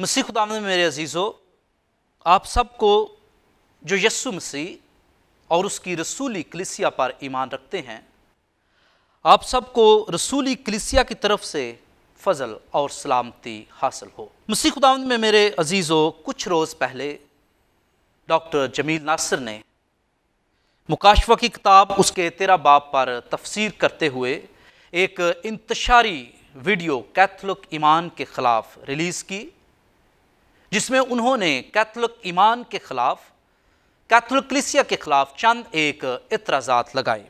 मसीह खुदा में मेरे अजीजों आप सबको जो यस्सु मसीह और उसकी रसूली कलिसिया पर ईमान रखते हैं आप सबको रसूली कलिसिया की तरफ से फ़जल और सलामती हासिल हो मसीह खुदा में मेरे अजीज़ों कुछ रोज़ पहले डॉक्टर जमील नासिर ने मुकाशवा की किताब उसके तेरा बाप पर तफसीर करते हुए एक इंतशारी वीडियो कैथलिक ईमान के ख़िलाफ़ रिलीज़ की जिसमें उन्होंने कैथोलिक ईमान के ख़िलाफ़ कैथोलिक क्लिसिया के ख़िलाफ़ चंद एक इतराज़ात लगाए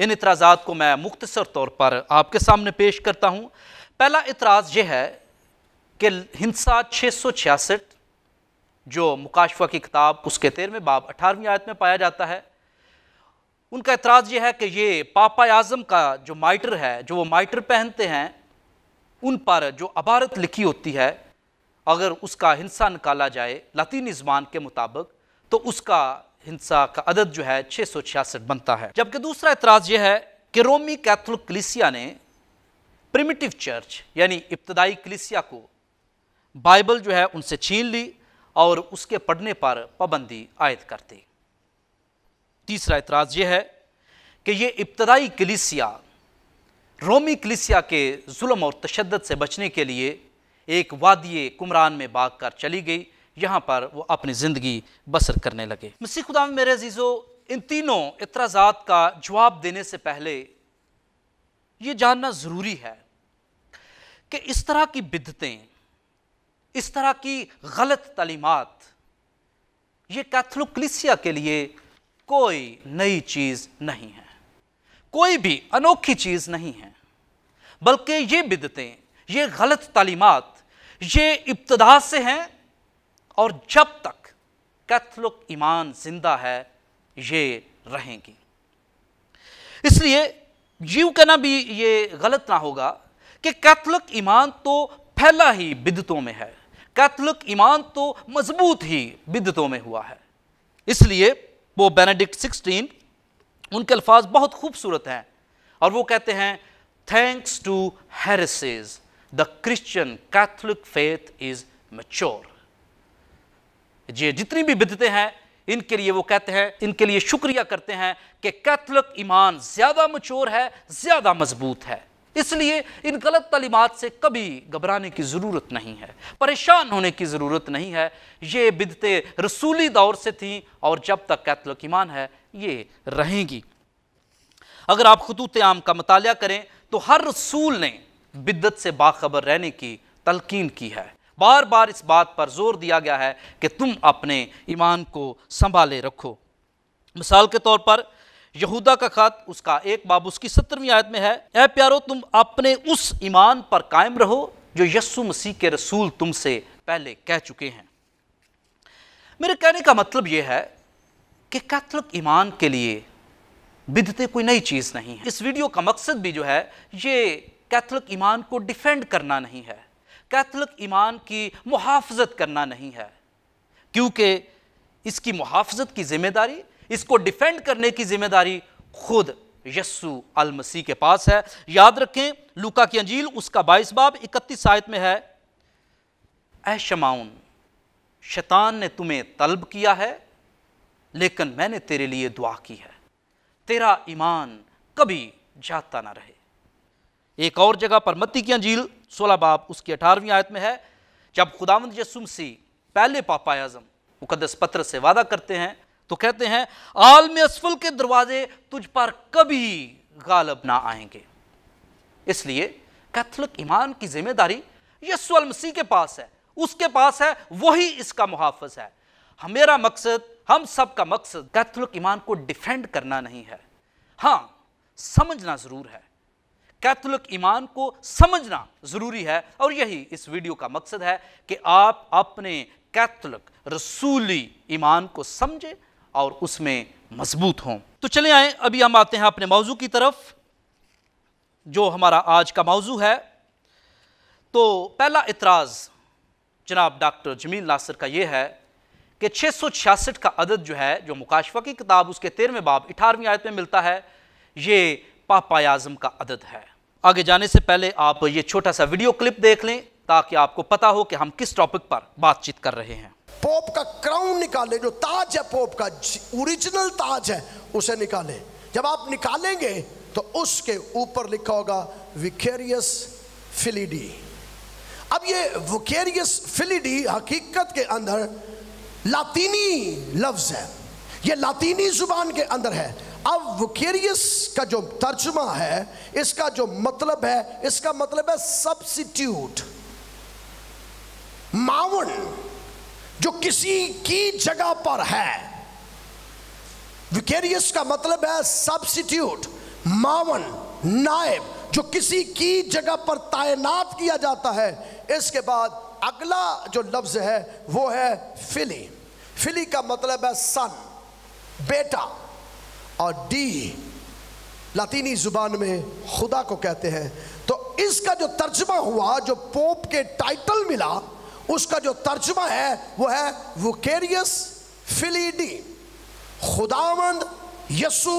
इन इतराज़ात को मैं मुख्तसर तौर पर आपके सामने पेश करता हूँ पहला इतराज़ यह है कि हिंसा छः सौ छियासठ जो मुकाशवा की किताब उसके तेरहवें बाब अठारहवीं आयत में पाया जाता है उनका इतराज़ यह है कि ये पापा आज़म का जो माइटर है जो वो माइटर पहनते हैं उन पर जो अबारत लिखी होती है अगर उसका हिंसा निकाला जाए लतीनी ज़बान के मुताबिक तो उसका हिंसा का अदद जो है छः सौ छियासठ बनता है जबकि दूसरा एतराज़ यह है कि रोमी कैथोलिक कलिसिया ने प्रिमिटिव चर्च यानी इब्तदाई कलिसिया को बाइबल जो है उनसे छीन ली और उसके पढ़ने पर पाबंदी आयद कर दी तीसरा एतराज़ यह है कि ये इब्तदाई कलिसिया रोमी कलिसिया के जुल्म और तशद से बचने के लिए एक वादिय कुमरान में भाग कर चली गई यहाँ पर वो अपनी ज़िंदगी बसर करने लगे मसीह खुदा मेरे अजीज़ो इन तीनों इतराज़ात का जवाब देने से पहले ये जानना ज़रूरी है कि इस तरह की बिदतें इस तरह की गलत तलीमत ये कैथोलिक के लिए कोई नई चीज़ नहीं है कोई भी अनोखी चीज़ नहीं है बल्कि ये बिदतें ये गलत तलीमत ये इब्तदा से हैं और जब तक कैथलिक ईमान जिंदा है ये रहेंगी इसलिए जीव कहना भी ये गलत ना होगा कि कैथलिक ईमान तो फैला ही बिदतों में है कैथलिक ईमान तो मजबूत ही बिदतों में हुआ है इसलिए वो बेनेडिक्ट सिक्सटीन उनके अल्फाज बहुत खूबसूरत हैं और वो कहते हैं thanks to heresies the Christian Catholic faith is mature. ये जितनी भी बिदतें हैं इनके लिए वो कहते हैं इनके लिए शुक्रिया करते हैं कि कैथलिक ईमान ज़्यादा मचोर है ज़्यादा मजबूत है इसलिए इन गलत तलीमत से कभी घबराने की ज़रूरत नहीं है परेशान होने की ज़रूरत नहीं है ये बिदतें रसूली दौर से थीं और जब तक कैथलिक ईमान है ये रहेंगी अगर आप खतूत आम का मताल करें तो हर रसूल ने बिद्दत से बाखबर रहने की तलकीन की है बार बार इस बात पर जोर दिया गया है कि तुम अपने ईमान को संभाले रखो मिसाल के तौर पर यहूदा का ख़त उसका एक बाब उसकी सत्रहवीं आयत में है ऐ प्यारो तुम अपने उस ईमान पर कायम रहो जो यस्सु मसीह के रसूल तुमसे पहले कह चुके हैं मेरे कहने का मतलब यह है कि कैथलिक ईमान के लिए बिदते कोई नई चीज़ नहीं है इस वीडियो का मकसद भी जो है ये कैथलिक ईमान को डिफेंड करना नहीं है कैथलिक ईमान की मुहाफजत करना नहीं है क्योंकि इसकी मुहाफजत की जिम्मेदारी इसको डिफेंड करने की जिम्मेदारी खुद यस्सु अल मसीह के पास है याद रखें लूका की अंजील उसका बाईस बाब इकतीस आयत में है ए शमाउन शैतान ने तुम्हें तलब किया है लेकिन मैंने तेरे लिए दुआ की है तेरा ईमान कभी जाता ना रहे एक और जगह पर मत्ती की अंजील सोलह बाब उसकी अठारहवीं आयत में है जब खुदावंद यसुम सी पहले पापा आजम मुकदस पत्र से वादा करते हैं तो कहते हैं आलम असफल के दरवाजे तुझ पर कभी गालब ना आएंगे इसलिए कैथलिक ईमान की जिम्मेदारी यसुअल मसीह के पास है उसके पास है वही इसका मुहाफ़ है मेरा मकसद हम सब का मकसद कैथलिक ईमान को डिफेंड करना नहीं है हाँ समझना ज़रूर है कैथोलिक ईमान को समझना ज़रूरी है और यही इस वीडियो का मकसद है कि आप अपने कैथोलिक रसूली ईमान को समझें और उसमें मजबूत हों तो चले आए अभी हम आते हैं अपने मौजू की तरफ जो हमारा आज का मौजू है तो पहला इतराज़ जनाब डॉक्टर जमील नासिर का ये है कि छः का अदद जो है जो मुकाशवा की किताब उसके तेरहवें बाब अठारहवीं आयत में मिलता है ये पापा आज़म का अदद है आगे जाने से पहले आप ये छोटा सा वीडियो क्लिप देख लें ताकि आपको पता हो कि हम किस टॉपिक पर बातचीत कर रहे हैं पोप का क्राउन निकाले जो ताज है पोप का ओरिजिनल ताज है उसे निकाले जब आप निकालेंगे तो उसके ऊपर लिखा होगा विकेरियस फिलिडी अब ये विकेरियस फिलिडी हकीकत के अंदर लातीनी लफ्ज है ये लातीनी जुबान के अंदर है अब वकेरियस का जो तर्जमा है इसका जो मतलब है इसका मतलब है सब्सिट्यूट मावन जो किसी की जगह पर है विकेरियस का मतलब है सब्सिट्यूट मावन नायब जो किसी की जगह पर तैनात किया जाता है इसके बाद अगला जो लफ्ज है वो है फिली फिली का मतलब है सन बेटा और डी लातीनी जुबान में खुदा को कहते हैं तो इसका जो तर्जमा हुआ जो पोप के टाइटल मिला उसका जो तर्जमा है वो है वुकेरियस फिलीडी खुदामंद यसु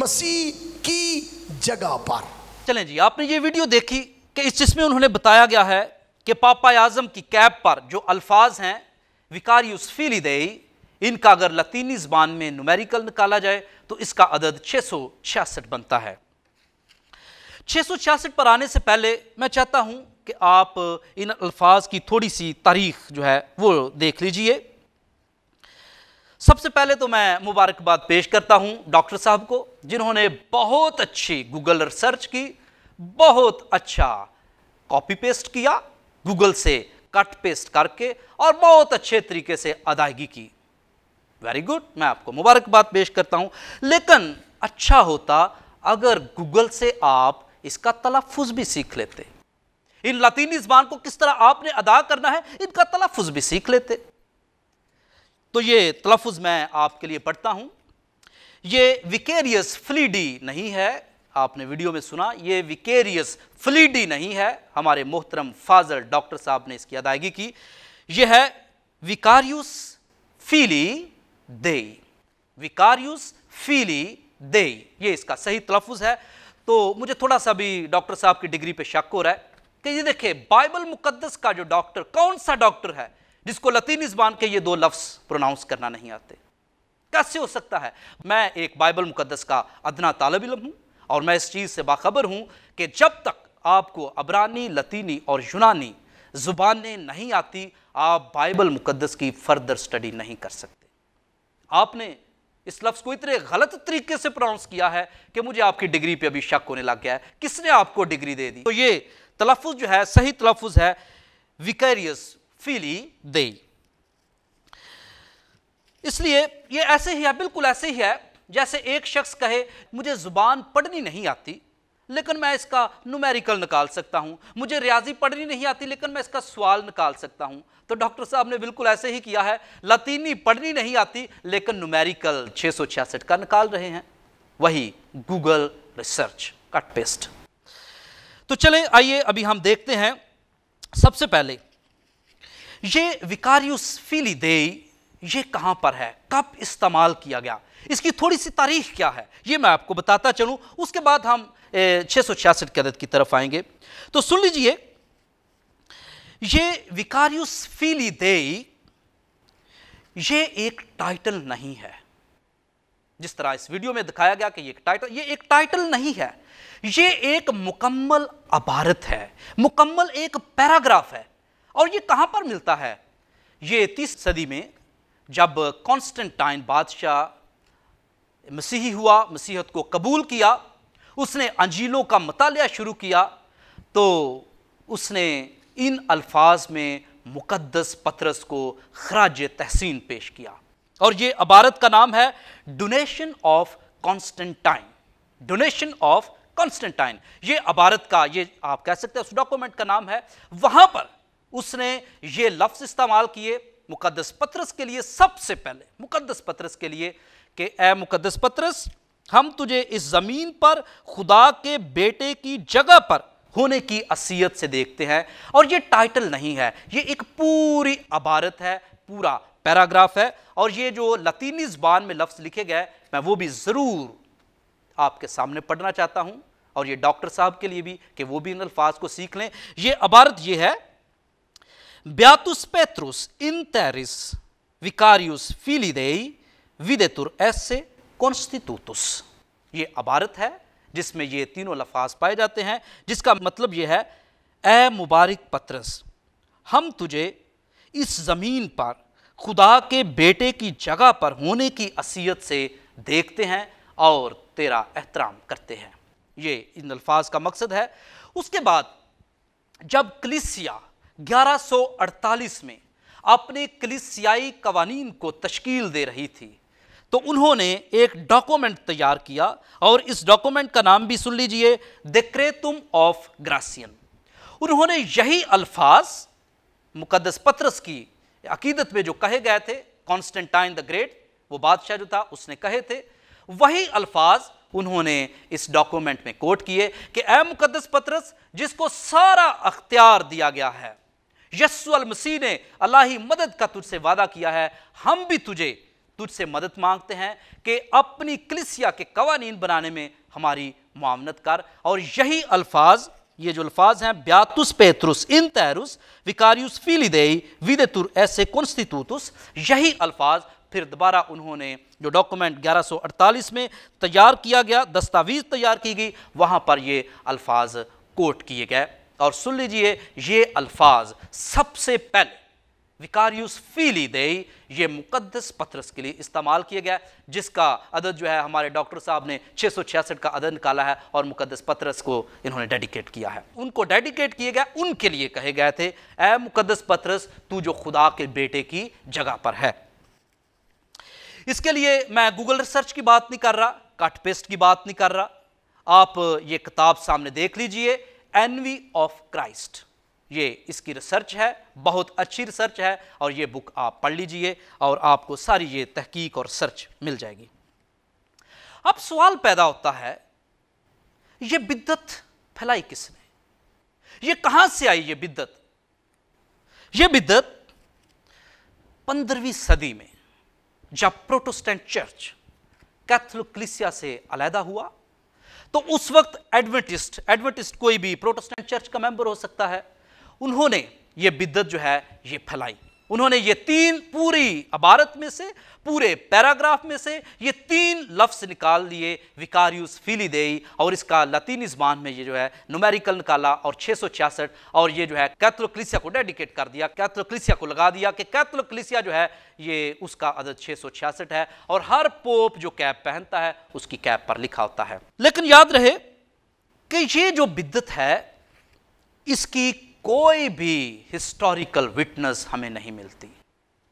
मसीह की जगह पर चलें जी आपने ये वीडियो देखी कि इस जिसमें उन्होंने बताया गया है कि पापा आजम की कैब पर जो अल्फाज हैं विकारियस फीली दई इनका अगर लतीनी ज़बान में नुमेरिकल निकाला जाए तो इसका अदद छः बनता है छः पर आने से पहले मैं चाहता हूँ कि आप इन अल्फाज की थोड़ी सी तारीख जो है वो देख लीजिए सबसे पहले तो मैं मुबारकबाद पेश करता हूँ डॉक्टर साहब को जिन्होंने बहुत अच्छी गूगल रिसर्च की बहुत अच्छा कॉपी पेस्ट किया गूगल से कट पेस्ट करके और बहुत अच्छे तरीके से अदायगी की वेरी गुड मैं आपको मुबारकबाद पेश करता हूँ लेकिन अच्छा होता अगर गूगल से आप इसका तलफुज भी सीख लेते इन लातीनी ज़बान को किस तरह आपने अदा करना है इनका तलफुज भी सीख लेते तो ये तलफुज मैं आपके लिए पढ़ता हूँ ये विकेरियस फ्लीडी नहीं है आपने वीडियो में सुना ये विकेरियस फ्लीडी नहीं है हमारे मोहतरम फाजल डॉक्टर साहब ने इसकी अदायगी की यह है विकारियस फीली दे विकारियस फीली दे ये इसका सही तलफ़ है तो मुझे थोड़ा सा भी डॉक्टर साहब की डिग्री पे शक हो रहा है कि ये देखिए बाइबल मुकद्दस का जो डॉक्टर कौन सा डॉक्टर है जिसको लतीनी जबान के ये दो लफ्ज़ प्रोनाउंस करना नहीं आते कैसे हो सकता है मैं एक बाइबल मुकद्दस का अदना तालब इलम हूं और मैं इस चीज़ से बाखबर हूं कि जब तक आपको अबरानी लतीनी और यूनानी ज़ुबानें नहीं आती आप बाइबल मुकद्दस की फर्दर स्टडी नहीं कर सकते आपने इस लफ्ज़ को इतने गलत तरीके से प्रोनाउंस किया है कि मुझे आपकी डिग्री पे अभी शक होने लग गया है किसने आपको डिग्री दे दी तो ये तलफ़ जो है सही तलफ़ है विकेरियस फीली दे इसलिए ये ऐसे ही है बिल्कुल ऐसे ही है जैसे एक शख्स कहे मुझे ज़ुबान पढ़नी नहीं आती लेकिन मैं इसका नुमेरिकल निकाल सकता हूं मुझे रियाजी पढ़नी नहीं आती लेकिन मैं इसका सवाल निकाल सकता हूं तो डॉक्टर साहब ने बिल्कुल ऐसे ही किया है लतीनी पढ़नी नहीं आती लेकिन नुमेरिकल छह का निकाल रहे हैं वही गूगल रिसर्च कट पेस्ट तो चले आइए अभी हम देखते हैं सबसे पहले ये विकारियस फीली देई ये कहां पर है कब इस्तेमाल किया गया इसकी थोड़ी सी तारीख क्या है ये मैं आपको बताता चलूं उसके बाद हम छह सौ छियासठ कैदत की तरफ आएंगे तो सुन लीजिए ये विकारियस फीली दे ये एक टाइटल नहीं है जिस तरह इस वीडियो में दिखाया गया कि ये एक टाइटल ये एक टाइटल नहीं है ये एक मुकम्मल अबारत है मुकम्मल एक पैराग्राफ है और ये कहां पर मिलता है ये तीस सदी में जब कॉन्स्टेंटाइन बादशाह मसीही हुआ मसीहत को कबूल किया उसने अंजीलों का मतलब शुरू किया तो उसने इन अल्फाज में मुकद्दस पत्रस को खराज तहसीन पेश किया और ये अबारत का नाम है donation of Constantine donation of Constantine ये अबारत का ये आप कह सकते हैं उस डॉक्यूमेंट का नाम है वहाँ पर उसने ये लफ्ज़ इस्तेमाल किए मुकदस पत्रस के लिए सबसे पहले मुकदस पत्रस के लिए कि ए मुकदस पत्रस हम तुझे इस ज़मीन पर खुदा के बेटे की जगह पर होने की असीयत से देखते हैं और ये टाइटल नहीं है ये एक पूरी अबारत है पूरा पैराग्राफ है और ये जो लतीनी ज़बान में लफ्ज़ लिखे गए मैं वो भी ज़रूर आपके सामने पढ़ना चाहता हूँ और ये डॉक्टर साहब के लिए भी कि वो भी इन अल्फाज को सीख लें ये अबारत ये है Beatus Petrus interis vicarius fili dei videtur esse constitutus. ये अबारत है जिसमें ये तीनों लफाज पाए जाते हैं जिसका मतलब ये है ए मुबारक पत्रस हम तुझे इस ज़मीन पर खुदा के बेटे की जगह पर होने की असीयत से देखते हैं और तेरा एहतराम करते हैं ये इन अल्फाज का मकसद है उसके बाद जब कलिसिया 1148 में अपने कलिसियाई कवानीन को तश्कील दे रही थी तो उन्होंने एक डॉक्यूमेंट तैयार किया और इस डॉक्यूमेंट का नाम भी सुन लीजिए देक्रेतुम ऑफ ग्रासियन उन्होंने यही अल्फाज मुकदस पत्रस की अकीदत में जो कहे गए थे कॉन्स्टेंटाइन द ग्रेट वो बादशाह जो था उसने कहे थे वही अल्फाज उन्होंने इस डॉक्यूमेंट में कोट किए कि ए मुकदस पत्रस जिसको सारा अख्तियार दिया गया है यसुअल मसीह ने अल्लाह ही मदद का तुझसे वादा किया है हम भी तुझे तुझसे मदद मांगते हैं कि अपनी क्लिसिया के कवानीन बनाने में हमारी मामनत कर और यही अल्फाज ये जो अल्फाज हैं ब्यातुस पेतरुस इन तैरुस विकारियुस फीलिदेई तुर ऐसे कॉन्स्टिट्यूटस यही अल्फाज फिर दोबारा उन्होंने जो डॉक्यूमेंट 1148 में तैयार किया गया दस्तावेज़ तैयार की गई वहाँ पर ये अल्फाज कोट किए गए और सुन लीजिए ये अल्फाज सबसे पहले विकारियस फीली दे ये मुकदस पत्रस के लिए इस्तेमाल किया गया जिसका अदद जो है हमारे डॉक्टर साहब ने 666 का अदद निकाला है और मुकदस पत्रस को इन्होंने डेडिकेट किया है उनको डेडिकेट किए गए उनके लिए कहे गए थे ए मुकदस पत्रस तू जो खुदा के बेटे की जगह पर है इसके लिए मैं गूगल रिसर्च की बात नहीं कर रहा कट पेस्ट की बात नहीं कर रहा आप ये किताब सामने देख लीजिए एनवी ऑफ क्राइस्ट ये इसकी रिसर्च है बहुत अच्छी रिसर्च है और ये बुक आप पढ़ लीजिए और आपको सारी ये तहकीक और सर्च मिल जाएगी अब सवाल पैदा होता है ये बिद्दत फैलाई किसने ये कहां से आई ये बिद्दत ये बिद्दत पंद्रहवीं सदी में जब प्रोटेस्टेंट चर्च कैथोलिक क्लिसिया से अलहदा हुआ तो उस वक्त एडवेंटिस्ट एडवेंटिस्ट कोई भी प्रोटेस्टेंट चर्च का मेंबर हो सकता है उन्होंने ये बिद्दत जो है ये फैलाई उन्होंने ये तीन पूरी अबारत में से पूरे पैराग्राफ में से ये तीन लफ्स निकाल लिए विकारियस फीली देई और इसका लतीनी जबान में ये जो है नुमेरिकल निकाला और छः और ये जो है कैथलोक्लिसिया को डेडिकेट कर दिया कैथलोक्लिसिया को लगा दिया कि कैथलोक्लिसिया जो है ये उसका अदद छः है और हर पोप जो कैप पहनता है उसकी कैप पर लिखा होता है लेकिन याद रहे कि ये जो बिद्दत है इसकी कोई भी हिस्टोरिकल विटनेस हमें नहीं मिलती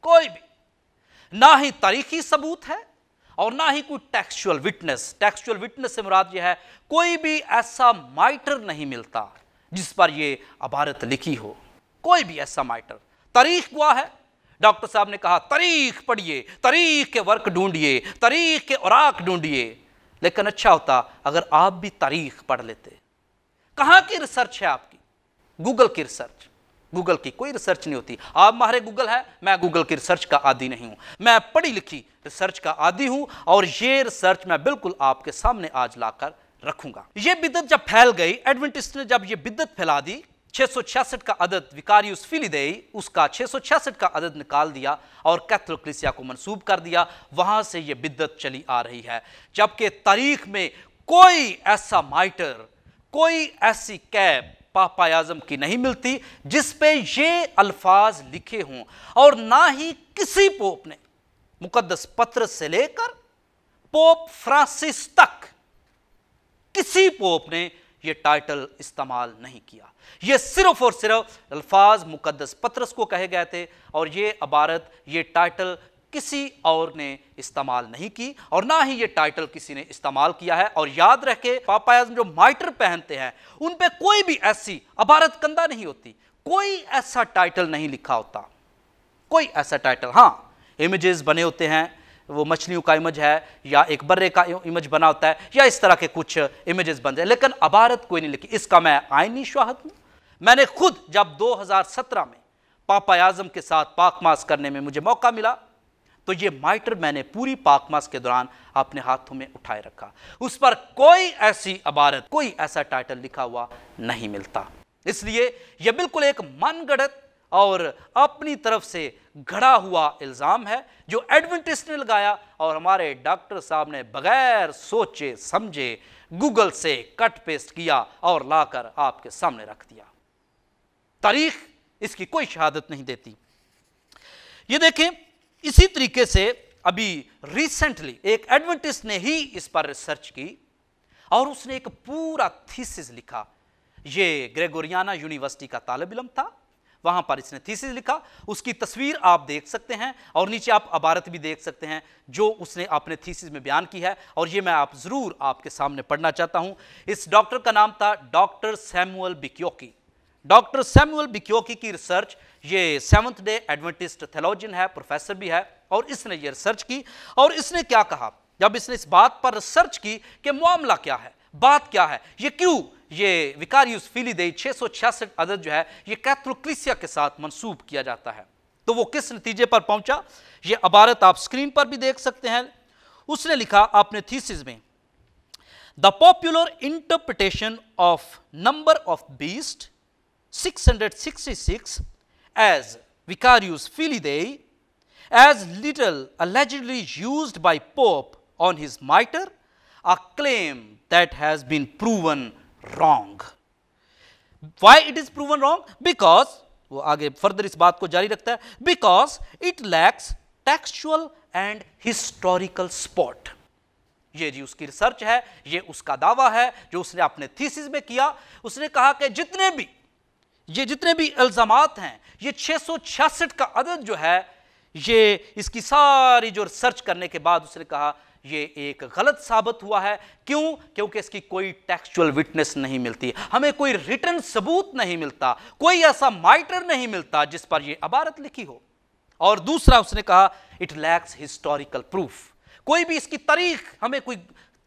कोई भी ना ही तारीखी सबूत है और ना ही कोई टेक्सुअल विटनेस टेक्सुअल विटनेस से मुराद यह है कोई भी ऐसा माइटर नहीं मिलता जिस पर यह अबारत लिखी हो कोई भी ऐसा माइटर तारीख हुआ है डॉक्टर साहब ने कहा तारीख पढ़िए तारीख के वर्क ढूंढिए तारीख के औराक ढूंढिए लेकिन अच्छा होता अगर आप भी तारीख पढ़ लेते कहां की रिसर्च है आप गूगल की रिसर्च गूगल की कोई रिसर्च नहीं होती आप मारे गूगल है मैं गूगल की रिसर्च का आदि नहीं हूं मैं पढ़ी लिखी रिसर्च का आदि हूं और ये रिसर्च मैं बिल्कुल आपके सामने आज लाकर रखूंगा ये बिदत जब फैल गई एडवेंटिस्ट ने जब ये बिदत फैला दी 666 का अदद फिली दे उसका 666 का अदद निकाल दिया और कैथोलिक को मनसूब कर दिया वहां से ये बिद्दत चली आ रही है जबकि तारीख में कोई ऐसा माइटर कोई ऐसी कैब पापा आजम की नहीं मिलती जिस पे ये अल्फाज लिखे हों और ना ही किसी पोप ने मुकदस पत्र से लेकर पोप फ्रांसिस तक किसी पोप ने यह टाइटल इस्तेमाल नहीं किया यह सिर्फ और सिर्फ अल्फाज मुकदस पत्रस को कहे गए थे और ये अबारत ये टाइटल किसी और ने इस्तेमाल नहीं की और ना ही ये टाइटल किसी ने इस्तेमाल किया है और याद रखे पापा आजम जो माइटर पहनते हैं उन पर कोई भी ऐसी अबारत कंदा नहीं होती कोई ऐसा टाइटल नहीं लिखा होता कोई ऐसा टाइटल हाँ इमेजेस बने होते हैं वो मछलियों का इमेज है या एक बर्रे का इमेज बना होता है या इस तरह के कुछ इमेजेस बनते हैं लेकिन अबारत कोई नहीं लिखी इसका मैं आईनी शाहद हूँ मैंने खुद जब 2017 में पापा आजम के साथ पाक मास करने में मुझे मौका मिला तो ये माइटर मैंने पूरी पाकमास के दौरान अपने हाथों में उठाए रखा उस पर कोई ऐसी अबारत कोई ऐसा टाइटल लिखा हुआ नहीं मिलता इसलिए यह बिल्कुल एक मनगढ़ंत और अपनी तरफ से घड़ा हुआ इल्ज़ाम है जो एडवेंटिस्ट ने लगाया और हमारे डॉक्टर साहब ने बगैर सोचे समझे गूगल से कट पेस्ट किया और लाकर आपके सामने रख दिया तारीख इसकी कोई शहादत नहीं देती ये देखें इसी तरीके से अभी रिसेंटली एक एडवेंटिस्ट ने ही इस पर रिसर्च की और उसने एक पूरा थीसिस लिखा ये ग्रेगोरियाना यूनिवर्सिटी का तालब इलम था वहां पर इसने थीसिस लिखा उसकी तस्वीर आप देख सकते हैं और नीचे आप अबारत भी देख सकते हैं जो उसने अपने थीसिस में बयान की है और ये मैं आप ज़रूर आपके सामने पढ़ना चाहता हूं इस डॉक्टर का नाम था डॉक्टर सैमुअल बिक्योकी डॉक्टर सैमुअल बिक्योकी की रिसर्च ये सेवंथ डे एडवेंटिस्ट थेलोजियन है प्रोफेसर भी है और इसने ये रिसर्च की और इसने क्या कहा जब इसने इस बात पर रिसर्च की कि मामला क्या है बात क्या है ये क्यों ये विकारियस फीली दे छः अदद जो है ये कैथोलिक्लिसिया के साथ मंसूब किया जाता है तो वो किस नतीजे पर पहुंचा ये अबारत आप स्क्रीन पर भी देख सकते हैं उसने लिखा आपने थीसिस में the popular interpretation of number of beast 666 as vicarius filii, as little allegedly used by Pope on his mitre, a claim that has been proven wrong. Why it is proven wrong? Because वो आगे further इस बात को जारी रखता है because it lacks textual and historical support ये जी उसकी रिसर्च है ये उसका दावा है जो उसने अपने थीसिस में किया उसने कहा कि जितने भी ये जितने भी इल्ज़ाम हैं ये छियासठ का अदद जो है ये इसकी सारी जो सर्च करने के बाद उसने कहा ये एक गलत साबित हुआ है क्यों क्योंकि इसकी कोई टेक्सचुअल विटनेस नहीं मिलती हमें कोई रिटर्न सबूत नहीं मिलता कोई ऐसा माइटर नहीं मिलता जिस पर यह अबारत लिखी हो और दूसरा उसने कहा इट लैक्स हिस्टोरिकल प्रूफ कोई भी इसकी तारीख हमें कोई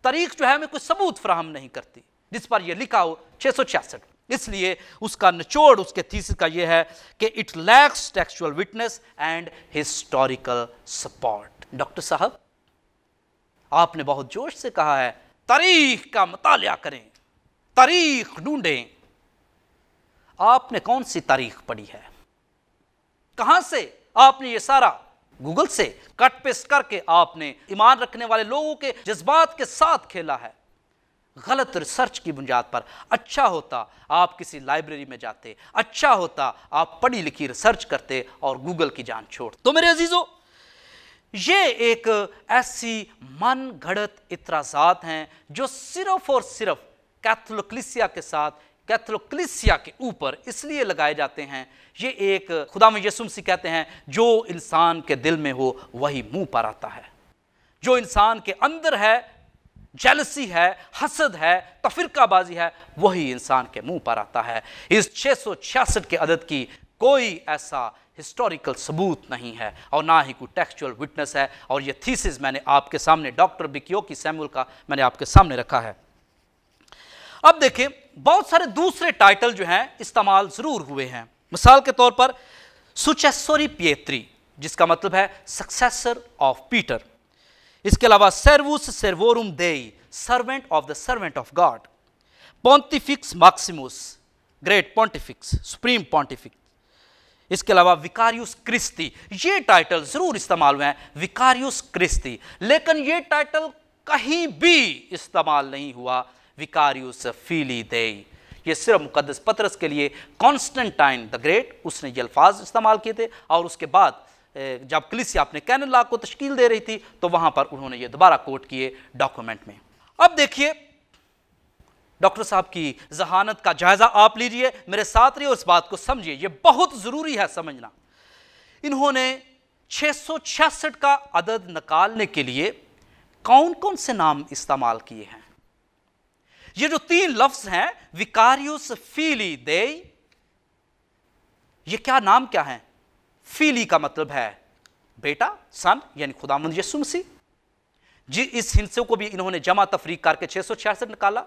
तारीख जो है हमें कोई सबूत फ्राहम नहीं करती जिस पर यह लिखा हो छह सौ छियासठ इसलिए उसका निचोड़ उसके थीसिस का यह है कि it lacks textual witness and historical support doctor साहब आपने बहुत जोश से कहा है तारीख का मतलब करें तारीख ढूंढें आपने कौन सी तारीख पढ़ी है कहां से आपने ये सारा गूगल से कट पेस्ट करके आपने ईमान रखने वाले लोगों के जज्बात के साथ खेला है गलत रिसर्च की बुनियाद पर अच्छा होता आप किसी लाइब्रेरी में जाते अच्छा होता आप पढ़ी लिखी रिसर्च करते और गूगल की जान छोड़ तो मेरे अजीज़ों ये एक ऐसी मन घड़त इतराजात हैं जो सिर्फ और सिर्फ कैथलोक्लिसिया के साथ कैथलोक्लिसिया के ऊपर इसलिए लगाए जाते हैं ये एक खुदा में यसुम सी कहते हैं जो इंसान के दिल में हो वही मुंह पर आता है जो इंसान के अंदर है जेलसी है हसद है तफिरकाबाजी है वही इंसान के मुंह पर आता है इस 666 के अदद की कोई ऐसा हिस्टोरिकल सबूत नहीं है और ना ही कोई टेक्चुअल विटनेस है और ये थीसिस मैंने आपके सामने डॉक्टर बिकियो की सैमुल का मैंने आपके सामने रखा है अब देखें बहुत सारे दूसरे टाइटल जो हैं इस्तेमाल ज़रूर हुए हैं मिसाल के तौर पर सुचेसोरी पियत्री जिसका मतलब है सक्सेसर ऑफ पीटर इसके अलावा सर्वुस सर्वोरुम देई servant of the servant of God pontifex maximus great pontifex supreme pontifex इसके अलावा विकारियस क्रिस्ती ये टाइटल जरूर इस्तेमाल हुए हैं विकारियस क्रिस्ती लेकिन ये टाइटल कहीं भी इस्तेमाल नहीं हुआ विकारियस फीली दे ये सिर्फ मुकदस पत्रस के लिए कॉन्स्टेंटाइन द ग्रेट उसने ये अल्फाज इस्तेमाल किए थे और उसके बाद जब कलिसिया अपने कैनला को तश्कील दे रही थी तो वहां पर उन्होंने ये दोबारा कोट किए डॉक्यूमेंट में अब देखिए डॉक्टर साहब की जहानत का जायज़ा आप लीजिए मेरे साथ रहिए उस बात को समझिए ये बहुत ज़रूरी है समझना इन्होंने छः का अदद निकालने के लिए कौन कौन से नाम इस्तेमाल किए हैं ये जो तीन लफ्ज़ हैं विकारियस फीली दे ये क्या नाम क्या है फीली का मतलब है बेटा सन यानी खुदामंद यसु जी इस हिंसे को भी इन्होंने जमा तफरीक करके छः सौ छियासठ निकाला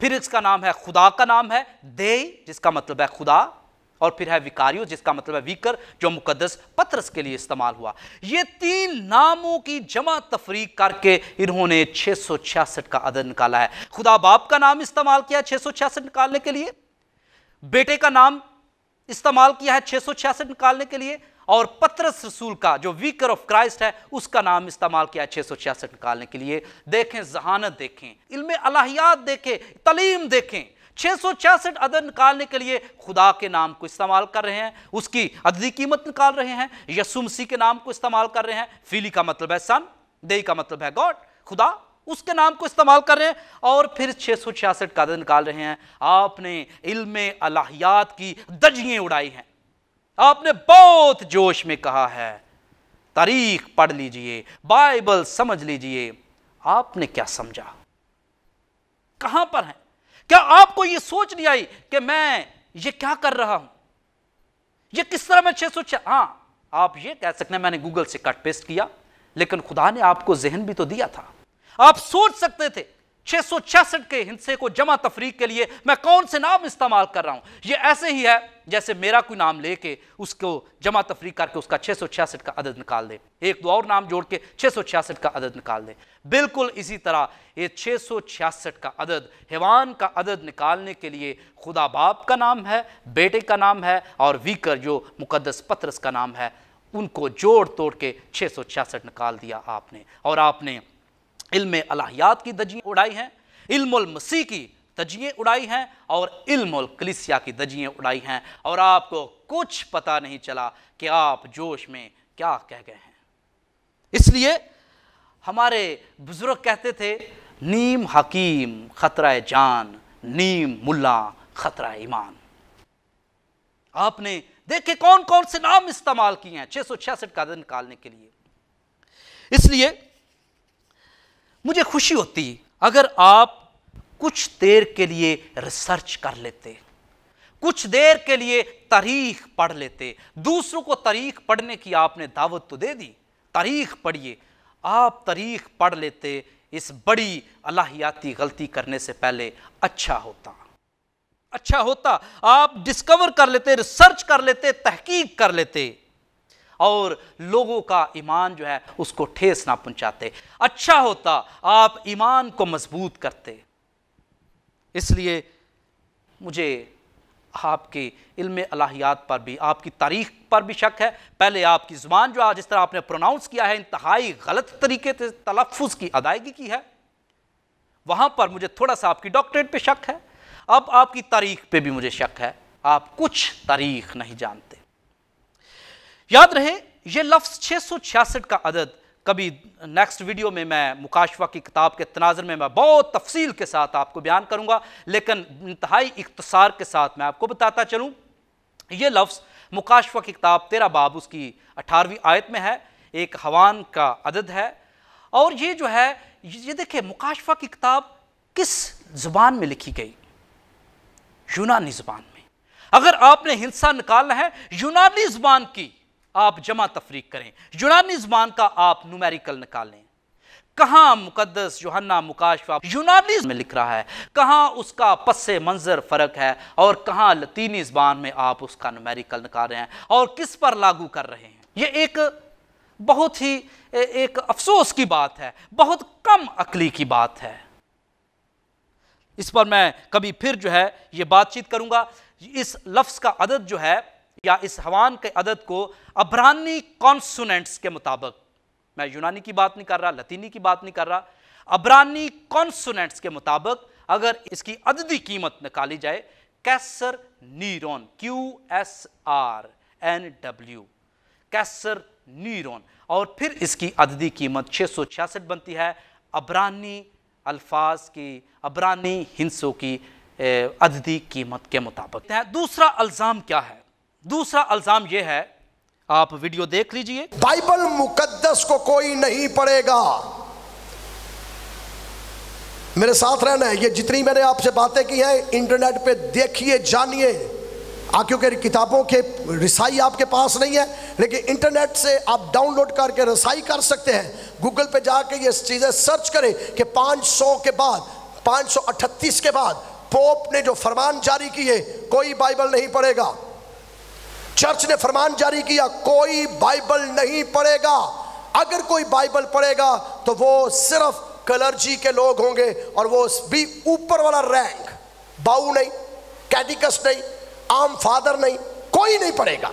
फिर इसका नाम है खुदा का नाम है दे जिसका मतलब है खुदा और फिर है विकारियो जिसका मतलब है विकर जो मुकदस पत्रस के लिए इस्तेमाल हुआ ये तीन नामों की जमा तफरीक करके इन्होंने छियासठ का अदर निकाला है खुदा बाप का नाम इस्तेमाल किया छियासठ निकालने के लिए बेटे का नाम इस्तेमाल किया है छह निकालने के लिए और पत्रस रसूल का जो वीकर ऑफ क्राइस्ट है उसका नाम इस्तेमाल किया है छियासठ निकालने के लिए देखें जहानत देखें इल्म अलाहियात देखें तलीम देखें छह सौ छियासठ अदर निकालने के लिए खुदा के नाम को इस्तेमाल कर रहे हैं उसकी अदली कीमत निकाल रहे हैं यसुमसी के नाम को इस्तेमाल कर रहे हैं फीली का मतलब है सन देई का मतलब है गॉड खुदा उसके नाम को इस्तेमाल कर रहे हैं और फिर छः सौ छियासठ का निकाल रहे हैं आपने इल्म अलाहियात की दजिए उड़ाई हैं आपने बहुत जोश में कहा है तारीख पढ़ लीजिए बाइबल समझ लीजिए आपने क्या समझा कहां पर है क्या आपको यह सोच नहीं आई कि मैं ये क्या कर रहा हूं ये किस तरह मैं छह सौ हां आप ये कह सकते हैं मैंने गूगल से कट पेस्ट किया लेकिन खुदा ने आपको जहन भी तो दिया था आप सोच सकते थे छह के हिंसे को जमा तफरीक के लिए मैं कौन से नाम इस्तेमाल कर रहा हूं ये ऐसे ही है जैसे मेरा कोई नाम लेके उसको जमा तफरीक करके उसका छह का अदद निकाल दे एक दो और नाम जोड़ के छह का अदद निकाल दे बिल्कुल इसी तरह ये छियासठ का अदद हैवान का अदद निकालने के लिए खुदा बाप का नाम है बेटे का नाम है और वीकर जो मुकदस पत्रस का नाम है उनको जोड़ तोड़ के छियासठ निकाल दिया आपने और आपने इल्म अलाहियात की दजियाँ उड़ाई हैं इल्म मसीह की तजिए उड़ाई हैं और इल्म की दजियाँ उड़ाई हैं और आपको कुछ पता नहीं चला कि आप जोश में क्या कह गए हैं इसलिए हमारे बुज़ुर्ग कहते थे नीम हकीम ख़तरा जान नीम मुल्ला ख़तरा ईमान आपने देखे कौन कौन से नाम इस्तेमाल किए हैं छह सौ छियासठ का दिन निकालने के लिए इसलिए मुझे खुशी होती अगर आप कुछ देर के लिए रिसर्च कर लेते कुछ देर के लिए तारीख पढ़ लेते दूसरों को तारीख पढ़ने की आपने दावत तो दे दी तारीख पढ़िए आप तारीख पढ़ लेते इस बड़ी अलाहियाती गलती करने से पहले अच्छा होता अच्छा होता आप डिस्कवर कर लेते रिसर्च कर लेते तहकीक कर लेते और लोगों का ईमान जो है उसको ठेस ना पहुंचाते अच्छा होता आप ईमान को मजबूत करते इसलिए मुझे आपके इल्म अलाहियात पर भी आपकी तारीख पर भी शक है पहले आपकी ज़ुबान जो आज जिस तरह आपने प्रोनाउंस किया है इंतहाई गलत तरीके से तलफ़ की अदायगी की है वहाँ पर मुझे थोड़ा सा आपकी डॉक्टरेट पे शक है अब आपकी तारीख पे भी मुझे शक है आप कुछ तारीख नहीं जानते याद रहे ये लफ्ज़ छः का अदद कभी नेक्स्ट वीडियो में मैं मुकाशवा की किताब के तनाजर में मैं बहुत तफसील के साथ आपको बयान करूंगा लेकिन इंतहाई इख्तसार के साथ मैं आपको बताता चलूँ ये लफ्ज़ मुकाशवा की किताब तेरा बाब उसकी अठारहवीं आयत में है एक हवान का अदद है और ये जो है ये देखिए मुकाशवा की किताब किस ज़ुबान में लिखी गई यूनानी ज़ुबान में अगर आपने हिंसा निकालना है यूनानी ज़ुबान की आप जमा तफरीक करें यूनानी जबान का आप नुमेरिकल निकालें कहाँ मुकदस योहन्ना मुकाशवा यूनानी में लिख रहा है कहाँ उसका पस मंज़र फ़र्क है और कहाँ लतीनी ज़बान में आप उसका नुमेरिकल निकाल रहे हैं और किस पर लागू कर रहे हैं ये एक बहुत ही एक अफसोस की बात है बहुत कम अकली की बात है इस पर मैं कभी फिर जो है ये बातचीत करूँगा इस लफ्ज़ का अदद जो है या इस हवान के अदद को अब्रानी कॉन्सोनेंट्स के मुताबिक मैं यूनानी की बात नहीं कर रहा लतीनी की बात नहीं कर रहा अब्रानी कॉन्सोनेंट्स के मुताबिक अगर इसकी अददी कीमत निकाली जाए Caesar Neron Q S R N W Caesar Neron और फिर इसकी अददी कीमत छः बनती है अब्रानी अल्फाज की अब्रानी हिंसों की अददी कीमत के मुताबिक दूसरा अल्ज़ाम क्या है दूसरा अल्जाम यह है आप वीडियो देख लीजिए बाइबल मुकद्दस को कोई नहीं पढ़ेगा मेरे साथ रहना है ये जितनी मैंने आपसे बातें की हैं इंटरनेट पे देखिए जानिए क्योंकि किताबों के रसाई आपके पास नहीं है लेकिन इंटरनेट से आप डाउनलोड करके रसाई कर सकते हैं गूगल पे जाके ये चीज़ें सर्च करें कि 500 के बाद 538 के बाद पोप ने जो फरमान जारी किए कोई बाइबल नहीं पढ़ेगा चर्च ने फरमान जारी किया कोई बाइबल नहीं पढ़ेगा अगर कोई बाइबल पढ़ेगा तो वो सिर्फ कलर्जी के लोग होंगे और वो भी ऊपर वाला रैंक बाऊ नहीं कैडिकस नहीं आम फादर नहीं कोई नहीं पढ़ेगा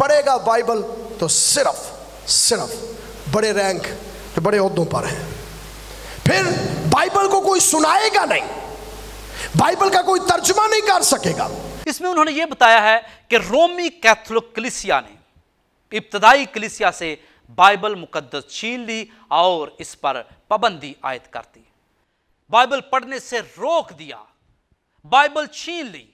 पढ़ेगा बाइबल तो सिर्फ सिर्फ बड़े रैंक तो बड़े उद्दों पर है फिर बाइबल को कोई सुनाएगा नहीं बाइबल का कोई तर्जमा नहीं कर सकेगा इसमें उन्होंने ये बताया है कि रोमी कैथोलिक कलिसिया ने इब्तदाई कलिसिया से बाइबल मुकदस छीन ली और इस पर पाबंदी आयद कर दी बाइबल पढ़ने से रोक दिया बाइबल छीन ली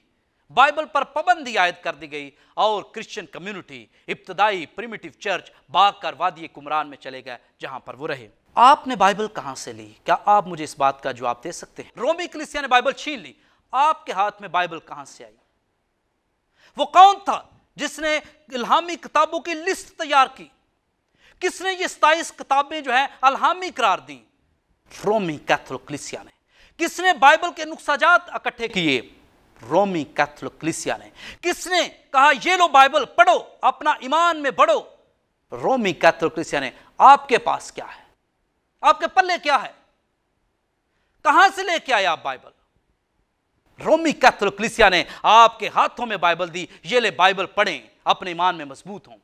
बाइबल पर पाबंदी आयद कर दी गई और क्रिश्चियन कम्युनिटी इब्तदाई प्रिमिटिव चर्च बाग कर वादी कुमरान में चले गए जहां पर वो रहे आपने बाइबल कहां से ली क्या आप मुझे इस बात का जवाब दे सकते हैं रोमी कलिसिया ने बाइबल छीन ली आपके हाथ में बाइबल कहां से आई वो कौन था जिसने इल्हामी किताबों की लिस्ट तैयार की किसने ये सताईस किताबें जो है अल्हामी करार दी रोमी कैथोलिकलिसिया क्लिसिया ने किसने बाइबल के नुकसाजात इकट्ठे किए रोमी कैथोलिकलिसिया क्लिसिया ने किसने कहा ये लो बाइबल पढ़ो अपना ईमान में बढ़ो रोमी कैथोलिकलिसिया ने आपके पास क्या है आपके पल्ले क्या है कहां से लेके आए आप बाइबल रोमी कैथोलिक क्लिसिया ने आपके हाथों में बाइबल दी ये ले बाइबल पढ़ें अपने ईमान में मजबूत हों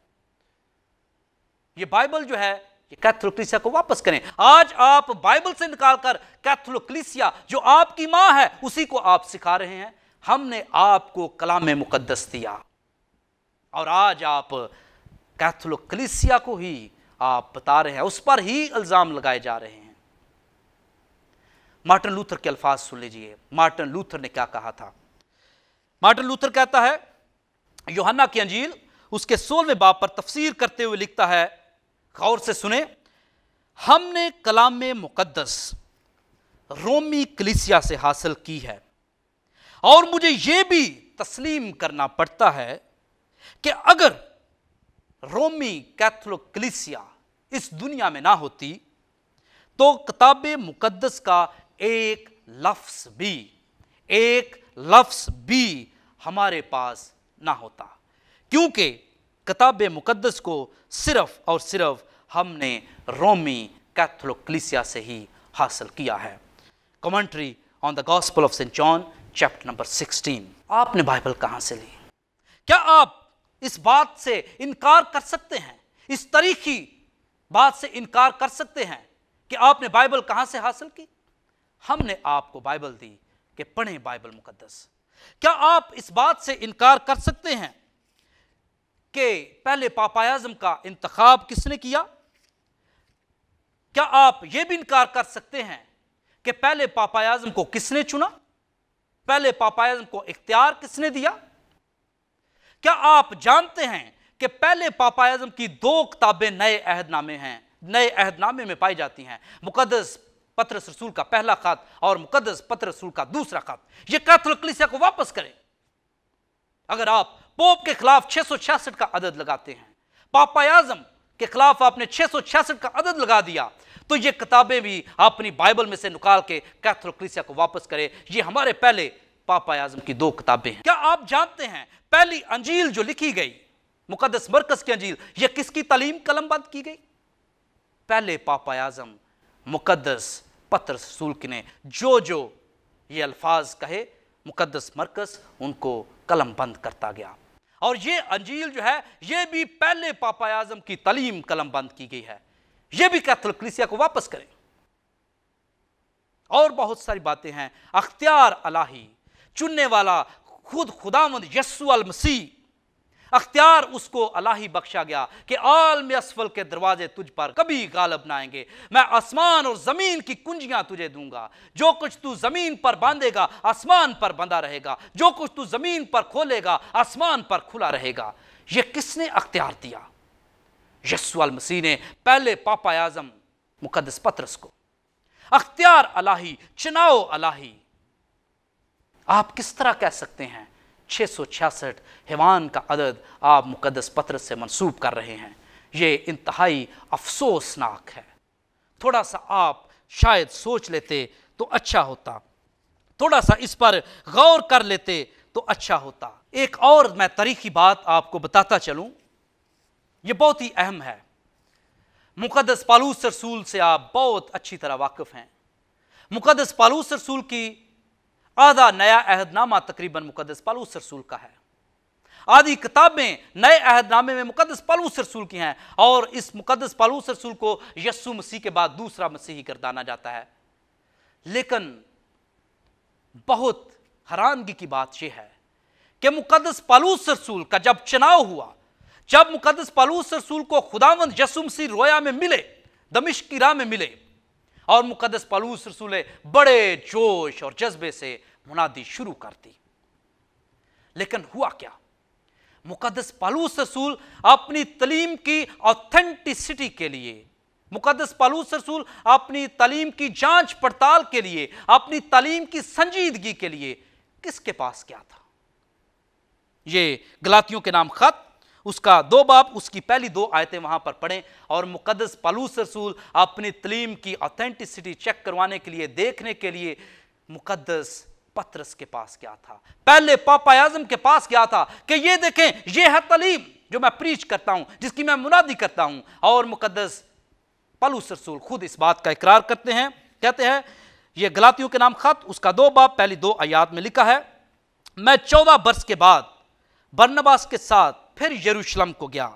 ये बाइबल जो है ये कैथोलिक क्लिसिया को वापस करें आज आप बाइबल से निकालकर कैथोलिक क्लिसिया जो आपकी मां है उसी को आप सिखा रहे हैं हमने आपको कलाम मुकदस दिया और आज आप कैथोलिक क्लिसिया को ही आप बता रहे हैं उस पर ही इल्ज़ाम लगाए जा रहे हैं मार्टिन लूथर के अल्फाज सुन लीजिए मार्टिन लूथर ने क्या कहा था मार्टिन लूथर कहता है योहन्ना की अंजील उसके सोलवें बाप पर तफसीर करते हुए लिखता है गौर से सुने हमने कलाम मुकद्दस रोमी कलिसिया से हासिल की है और मुझे यह भी तस्लीम करना पड़ता है कि अगर रोमी कैथोलिक कलिसिया इस दुनिया में ना होती तो किताब मुकद्दस का एक लफ्स भी एक लफ्स भी हमारे पास ना होता क्योंकि किताब मुकद्दस को सिर्फ और सिर्फ हमने रोमी कैथोलिक क्लिसिया से ही हासिल किया है commentary on the gospel of Saint John chapter number 16 आपने बाइबल कहाँ से ली क्या आप इस बात से इनकार कर सकते हैं इस तारीखी बात से इनकार कर सकते हैं कि आपने बाइबल कहाँ से हासिल की हमने आपको बाइबल दी कि पढ़ें बाइबल मुकद्दस क्या आप इस बात से इनकार कर सकते हैं कि पहले पापायाजम का इंतखब किसने किया क्या आप यह भी इनकार कर सकते हैं कि पहले पापायाजम को किसने चुना पहले पापायाजम को इख्तियार किसने दिया क्या आप जानते हैं कि पहले पापायाजम की दो किताबें नए अहदनामे हैं नए अहदनामे में पाई जाती हैं मुकदस पत्र रसूल का पहला खात और मुकदस पत्र रसूल का दूसरा खात यह कैथोलिक कलीसिया को वापस करें अगर आप पोप के खिलाफ छह का अदद लगाते हैं पापायाजम के खिलाफ आपने छह का अदद लगा दिया तो ये किताबें भी अपनी बाइबल में से निकाल के कैथोलिक कलीसिया को वापस करें ये हमारे पहले पापा आजम की दो किताबें हैं क्या आप जानते हैं पहली अंजील जो लिखी गई मुकदस मरकज की अंजील यह किसकी तालीम कलमबंद की गई पहले पापा आजम मुकदस पत्र रसूल ने जो जो ये अल्फाज कहे मुकदस मरकज़ उनको कलम बंद करता गया और ये अंजील जो है ये भी पहले पापा आजम की तलीम कलम बंद की गई है ये भी कैथोलिक क्रिसिया को वापस करें और बहुत सारी बातें हैं अख्तियार अलाही चुनने वाला खुद खुदामंद यसू अल मसीह अख्तियार उसको अल्लाह ही बख्शा गया कि आलम असफल के दरवाजे तुझ पर कभी गालब ना आएंगे मैं आसमान और ज़मीन की कुंजियां तुझे दूंगा जो कुछ तू ज़मीन पर बांधेगा आसमान पर बंधा रहेगा जो कुछ तू ज़मीन पर खोलेगा आसमान पर खुला रहेगा ये किसने अख्तियार दिया यसुअल मसीह ने पहले पापा आजम मुकदस पत्रस को अख्तियार अलाही चुनाव अलाही आप किस तरह कह सकते हैं छः सौ छियासठ का अदद आप मुकदस पत्र से मंसूब कर रहे हैं ये इंतहाई अफसोसनाक है थोड़ा सा आप शायद सोच लेते तो अच्छा होता थोड़ा सा इस पर गौर कर लेते तो अच्छा होता एक और मैं तरीकी बात आपको बताता चलूं ये बहुत ही अहम है मुकदस पालूस रसूल से आप बहुत अच्छी तरह वाकिफ़ हैं मुकदस पालूस रसूल की आधा नया अहदनामा तकरीबन मुकदस पालूस रसूल का है आधी किताबें नए अहदनामे में मुकदस पालूस रसूल की हैं और इस मुकदस पालूस रसूल को यस्सु मसीह के बाद दूसरा मसीही गर्दाना जाता है लेकिन बहुत हैरानगी की बात यह है कि मुकदस पालूस रसूल का जब चुनाव हुआ जब मुकदस पालूस रसूल को खुदावंद यसुमसी रोया में मिले दमिश्क की राह में मिले और मुकदस पलूस रसूल बड़े जोश और जज्बे से मुनादी शुरू कर दी लेकिन हुआ क्या मुकदस पलूस रसूल अपनी तलीम की ऑथेंटिसिटी के लिए मुकदस पलूस रसूल अपनी तलीम की जांच पड़ताल के लिए अपनी तलीम की संजीदगी के लिए किसके पास क्या था ये गलातियों के नाम खत उसका दो बाप उसकी पहली दो आयतें वहाँ पर पढ़ें और मुकदस पलूस रसूल अपनी तलीम की ऑथेंटिसिटी चेक करवाने के लिए देखने के लिए मुकदस पत्रस के पास गया था पहले पापा आजम के पास गया था कि ये देखें ये है तलीम जो मैं प्रीच करता हूँ जिसकी मैं मुनादी करता हूँ और मुकदस पलूस रसूल खुद इस बात का इकरार करते हैं कहते हैं यह गलातियों के नाम खत उसका दो बाप पहली दो आयात में लिखा है मैं चौदह वर्ष के बाद बर्नबास के साथ फिर यरूशलम को गया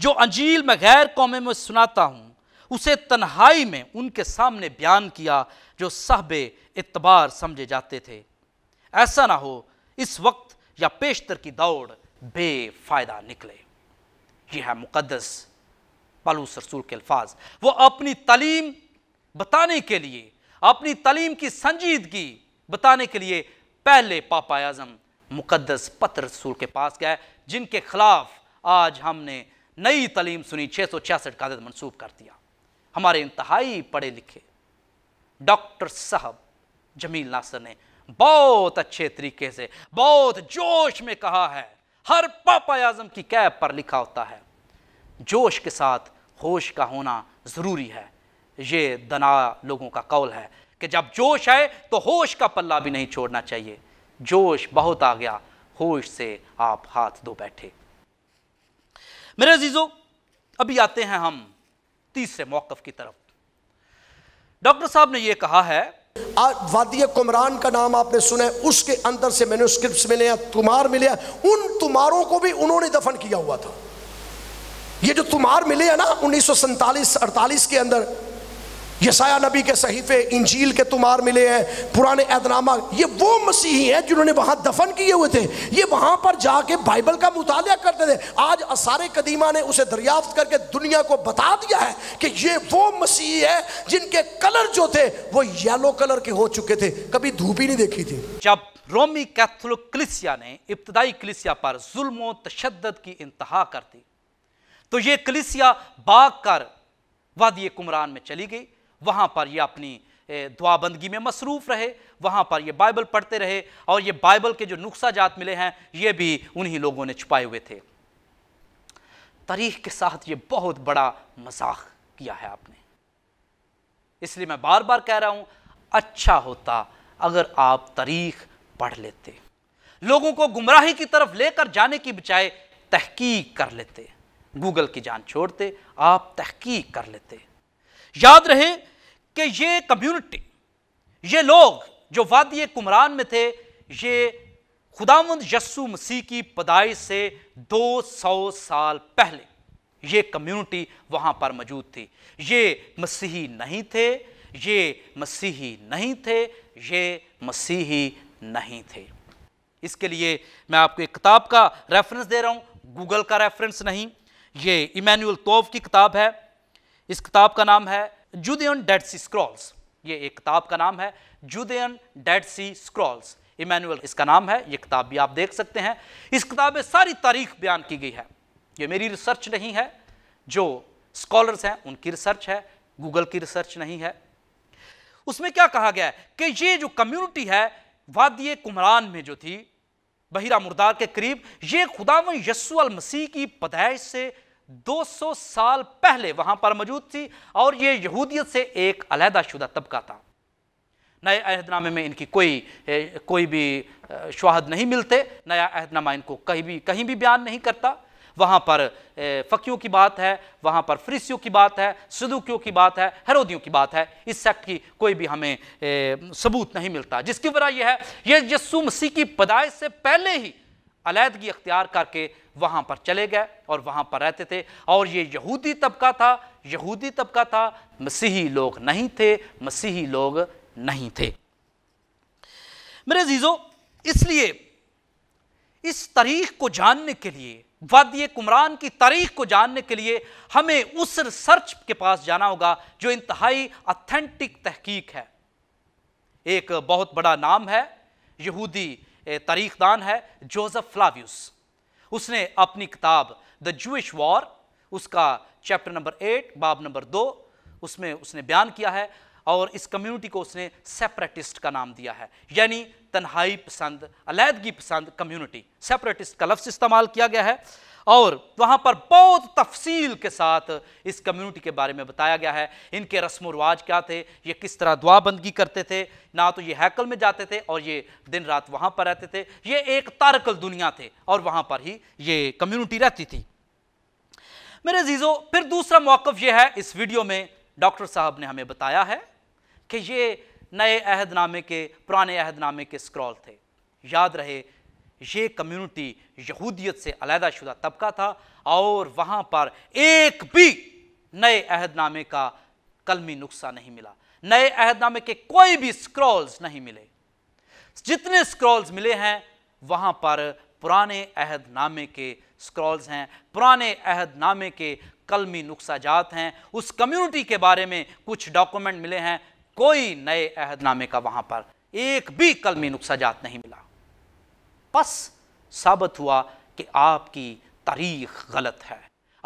जो अंजील मैं गैर कौमे में सुनाता हूँ उसे तन्हाई में उनके सामने बयान किया जो साहब इतबार समझे जाते थे ऐसा ना हो इस वक्त या पेशतर की दौड़ बेफायदा निकले यह है मुकदस पलू रसूल के अल्फाज वो अपनी तलीम बताने के लिए अपनी तलीम की संजीदगी बताने के लिए पहले पापा आजम मुकदस पत्र रसूल के पास गए जिनके खिलाफ आज हमने नई तलीम सुनी छः सौ छियासठ कागज मनसूब कर दिया हमारे इंतहाई पढ़े लिखे डॉक्टर साहब जमील नासर ने बहुत अच्छे तरीके से बहुत जोश में कहा है हर पापा आजम की कैब पर लिखा होता है जोश के साथ होश का होना ज़रूरी है ये दना लोगों का कौल है कि जब जोश आए तो होश का पल्ला भी नहीं छोड़ना चाहिए जोश बहुत आ गया होश से आप हाथ धो बैठे मेरे अजीजों अभी आते हैं हम तीसरे मौकफ की तरफ डॉक्टर साहब ने यह कहा है वादी कुमरान का नाम आपने सुना है उसके अंदर से स्क्रिप्ट मिले हैं तुम्हार मिले हैं उन तुम्हारों को भी उन्होंने दफन किया हुआ था ये जो तुम्हार मिले हैं ना उन्नीस सौ के अंदर यसाया नबी के सहीफ़े इंजील के तुमार मिले हैं पुराने ऐदनामा ये वो मसीही हैं जिन्होंने वहाँ दफन किए हुए थे ये वहाँ पर जाके बाइबल का मुताल करते थे आज असार कदीमा ने उसे दरियाफ्त करके दुनिया को बता दिया है कि ये वो मसीही है जिनके कलर जो थे वो येलो कलर के हो चुके थे कभी धूप ही नहीं देखी थी जब रोमी कैथोलिक कलिसिया ने इब्तदाई कलिसिया पर जुल्म तशद की इंतहा कर दी तो ये कलिसिया भाग कर वादी कुमरान में चली गई वहाँ पर ये अपनी दुआ बंदगी में मसरूफ़ रहे वहाँ पर ये बाइबल पढ़ते रहे और ये बाइबल के जो नुस्खा जात मिले हैं ये भी उन्हीं लोगों ने छुपाए हुए थे तारीख के साथ ये बहुत बड़ा मजाक किया है आपने इसलिए मैं बार बार कह रहा हूँ अच्छा होता अगर आप तारीख पढ़ लेते लोगों को गुमराही की तरफ लेकर जाने की बजाय तहकीक कर लेते गूगल की जान छोड़ते आप तहकीक कर लेते याद रहे कि ये कम्युनिटी ये लोग जो वादी कुमरान में थे ये खुदामंद यस्सु मसीह की पदाई से 200 साल पहले ये कम्युनिटी वहाँ पर मौजूद थी ये मसीही नहीं थे ये मसीही नहीं थे ये मसीही नहीं थे इसके लिए मैं आपको एक किताब का रेफरेंस दे रहा हूँ गूगल का रेफरेंस नहीं ये इमैनुअल तोफ़ की किताब है इस किताब का नाम है जूदियन डेड सी स्क्रॉल्स ये एक किताब का नाम है Judean Dead Sea scrolls Emmanuel इसका नाम है ये किताब भी आप देख सकते हैं इस किताब में सारी तारीख बयान की गई है ये मेरी रिसर्च नहीं है जो स्कॉलर्स हैं उनकी रिसर्च है गूगल की रिसर्च नहीं है उसमें क्या कहा गया है कि ये जो कम्युनिटी है वादिय कुमरान में जो थी बहिरा मुर्दार के करीब ये खुदावन यस्सुअल मसीह की पदाइश से 200 साल पहले वहां पर मौजूद थी और ये यहूदियत से एक शुदा तबका था नए अहदनामे में इनकी कोई कोई भी शहद नहीं मिलते नया अहदनामा इनको कहीं भी कहीं भी बयान नहीं करता वहाँ पर फ़कीयों की बात है वहाँ पर फ्रिसियों की बात है सदूकियों की बात है हरोदियों की बात है इस सेक्ट की कोई भी हमें सबूत नहीं मिलता जिसकी वजह यह है ये यस्सु मसीह की पदाइश से पहले ही अलीहदगी अख्तियार करके वहाँ पर चले गए और वहाँ पर रहते थे और ये यहूदी तबका था यहूदी तबका था मसीही लोग नहीं थे मसीही लोग नहीं थे मेरे जीजो इसलिए इस तारीख को जानने के लिए वादी कुमरान की तारीख को जानने के लिए हमें उस रिसर्च के पास जाना होगा जो इंतहाई अथेंटिक तहकीक है एक बहुत बड़ा नाम है यहूदी तारीखदान है जोसेफ फ्लावियस उसने अपनी किताब द जूश वॉर उसका चैप्टर नंबर एट बाब नंबर दो उसमें उसने बयान किया है और इस कम्युनिटी को उसने सेपरेटिस्ट का नाम दिया है यानी तन्हाई पसंद अलीदगी पसंद कम्युनिटी सेपरेटिस्ट का लफ्ज़ इस्तेमाल किया गया है और वहाँ पर बहुत तफसील के साथ इस कम्युनिटी के बारे में बताया गया है इनके रस्म रवाज क्या थे ये किस तरह दुआ बंदगी करते थे ना तो ये हैकल में जाते थे और ये दिन रात वहाँ पर रहते थे ये एक तारकल दुनिया थे और वहाँ पर ही ये कम्युनिटी रहती थी मेरे जीजो फिर दूसरा मौक़ ये है इस वीडियो में डॉक्टर साहब ने हमें बताया है कि ये नए अहदनामे के पुराने अहदनामे के स्क्रॉल थे याद रहे ये कम्युनिटी यहूदियत से अलहदा शुदा तबका था और वहाँ पर एक भी नए अहदनामे का कलमी नुस्खा नहीं मिला नए अहदनामे के कोई भी स्क्रॉल्स नहीं मिले जितने स्क्रॉल्स मिले हैं वहाँ पर पुराने अहदनामे के स्क्रॉल्स हैं पुराने अहदनामे के कलमी नुस्खाजात हैं उस कम्युनिटी के बारे में कुछ डॉक्यूमेंट मिले हैं कोई नए अहदनामे का वहाँ पर एक भी कलमी नुस्खाजात नहीं मिला बस साबित हुआ कि आपकी तारीख गलत है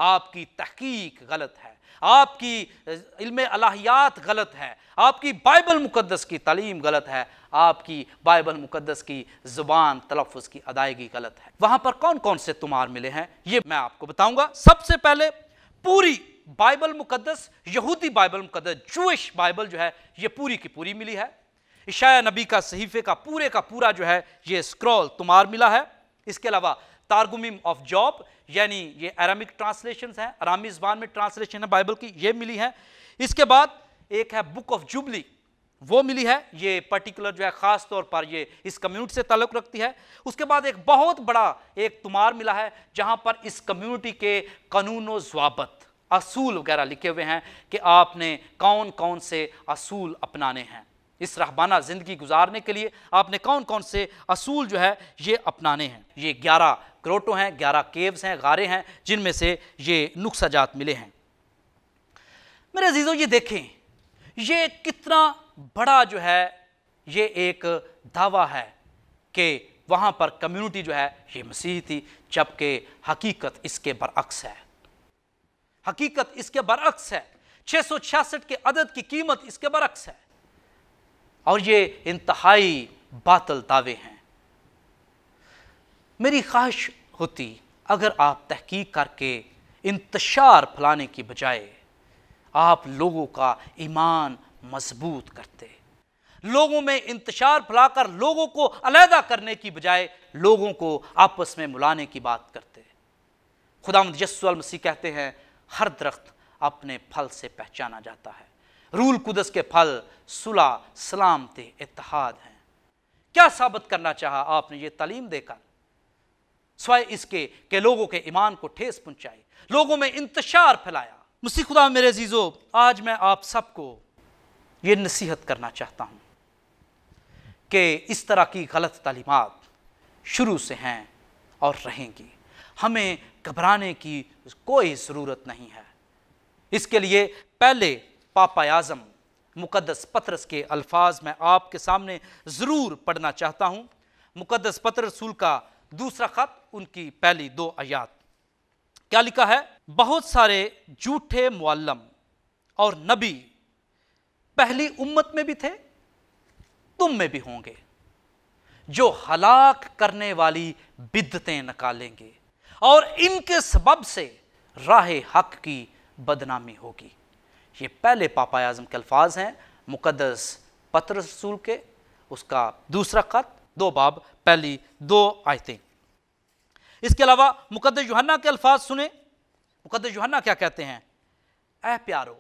आपकी तहकीक गलत है आपकी इल्म अलाहियात गलत है आपकी बाइबल मुकदस की तालीम गलत है आपकी बाइबल मुकदस की ज़ुबान तलफ़ की अदायगी गलत है वहाँ पर कौन कौन से तुम्हार मिले हैं ये मैं आपको बताऊँगा सबसे पहले पूरी बाइबल मुकदस यहूदी बाइबल मुकदस जूश बाइबल जो है ये पूरी की पूरी मिली है इशाया नबी का सहीफे का पूरे का पूरा जो है ये स्क्रॉल तुमार मिला है इसके अलावा तारगुमिम ऑफ जॉब यानी ये अरामिक ट्रांसलेशन है अरामी ज़बान में ट्रांसलेशन है बाइबल की ये मिली है इसके बाद एक है बुक ऑफ जुबली वो मिली है ये पर्टिकुलर जो है ख़ास तौर पर ये इस कम्युनिटी से ताल्लुक़ रखती है उसके बाद एक बहुत बड़ा एक तुमार मिला है जहाँ पर इस कम्युनिटी के कानून जवाबत असूल वगैरह लिखे हुए हैं कि आपने कौन कौन से असूल अपनाने हैं इस रहबाना ज़िंदगी गुजारने के लिए आपने कौन कौन से असूल जो है ये अपनाने हैं ये ग्यारह ग्रोटो हैं ग्यारह केव्स हैं गारे हैं जिनमें से ये जात मिले हैं मेरे अजीज़ों ये देखें ये कितना बड़ा जो है ये एक दावा है कि वहाँ पर कम्युनिटी जो है ये मसीह थी जबकि हकीकत इसके बरअक्स है हकीकत इसके बरअक्स है छः सौ छियासठ के अदद की कीमत इसके बरअक्स है और ये इंतहाई बातल दावे हैं मेरी ख्वाहिश होती अगर आप तहकीक करके इंतशार फैलाने की बजाय आप लोगों का ईमान मजबूत करते लोगों में इंतशार फैलाकर लोगों को अलहदा करने की बजाय लोगों को आपस में मुलाने की बात करते खुदा यसुल मसीह कहते हैं हर दरख्त अपने फल से पहचाना जाता है रूल कुदस के फल सुलह सलामती इतिहाद हैं क्या साबित करना चाहा आपने ये तालीम देकर स्वय इसके के लोगों के ईमान को ठेस पहुंचाई लोगों में इंतशार फैलाया मुसी खुदा मेरे जीजो आज मैं आप सबको ये नसीहत करना चाहता हूँ कि इस तरह की गलत तालीमत शुरू से हैं और रहेंगी हमें घबराने की कोई ज़रूरत नहीं है इसके लिए पहले पापा आज़म मुक़दस पत्रस के अल्फाज मैं आपके सामने ज़रूर पढ़ना चाहता हूँ मुक़दस पत्र रसूल का दूसरा ख़त उनकी पहली दो आयात क्या लिखा है बहुत सारे झूठे मुअल्लम और नबी पहली उम्मत में भी थे तुम में भी होंगे जो हलाक करने वाली बिदतें निकालेंगे और इनके सबब से राह हक की बदनामी होगी ये पहले पापा आज़म के अल्फाज हैं मुकदस पत्र रसूल के उसका दूसरा ख़त दो बाब पहली दो आयतें इसके अलावा मुकदस जोहन्ना के अल्फाज सुने मुकदस जोहन्ना क्या कहते हैं ऐ प्यारो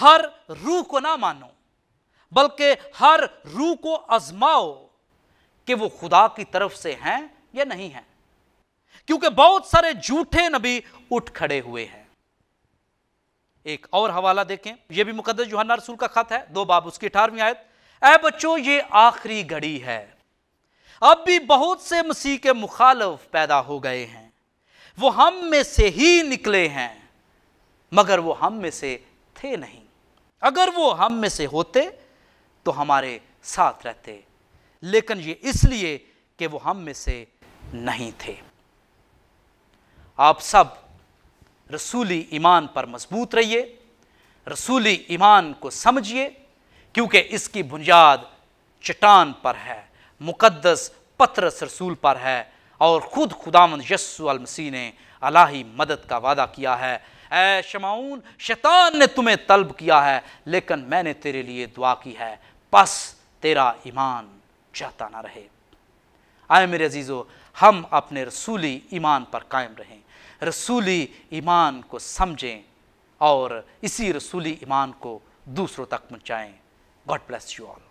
हर रूह को ना मानो बल्कि हर रूह को आजमाओ कि वो खुदा की तरफ से हैं या नहीं हैं क्योंकि बहुत सारे झूठे नबी उठ खड़े हुए हैं एक और हवाला देखें यह भी मुकदस जुहाना रसूल का खत है दो बाब उसकी अठारहवीं आयत ऐ बच्चों ये आखिरी घड़ी है अब भी बहुत से मसीह के मुखालफ पैदा हो गए हैं वो हम में से ही निकले हैं मगर वो हम में से थे नहीं अगर वो हम में से होते तो हमारे साथ रहते लेकिन ये इसलिए कि वो हम में से नहीं थे आप सब रसूली ईमान पर मजबूत रहिए रसूली ईमान को समझिए क्योंकि इसकी बुनियाद चट्टान पर है मुकद्दस पत्रस रसूल पर है और ख़ुद अल मसीह ने अलाही मदद का वादा किया है ऐ शमाउन शैतान ने तुम्हें तलब किया है लेकिन मैंने तेरे लिए दुआ की है बस तेरा ईमान चाहता ना रहे आए मेरे अजीज़ो हम अपने रसूली ईमान पर कायम रहें रसूली ईमान को समझें और इसी रसूली ईमान को दूसरों तक पहुँचाएँ गॉड ब्लेस यू ऑल